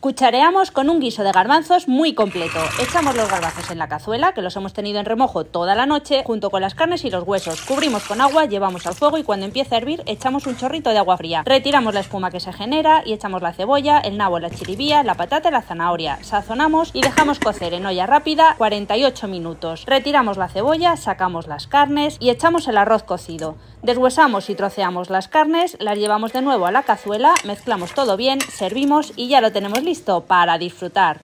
Cuchareamos con un guiso de garbanzos muy completo. Echamos los garbanzos en la cazuela, que los hemos tenido en remojo toda la noche, junto con las carnes y los huesos. Cubrimos con agua, llevamos al fuego y cuando empiece a hervir echamos un chorrito de agua fría. Retiramos la espuma que se genera y echamos la cebolla, el nabo, la chiribía, la patata y la zanahoria. Sazonamos y dejamos cocer en olla rápida 48 minutos. Retiramos la cebolla, sacamos las carnes y echamos el arroz cocido. Deshuesamos y troceamos las carnes, las llevamos de nuevo a la cazuela, mezclamos todo bien, servimos y ya lo tenemos listo listo para disfrutar.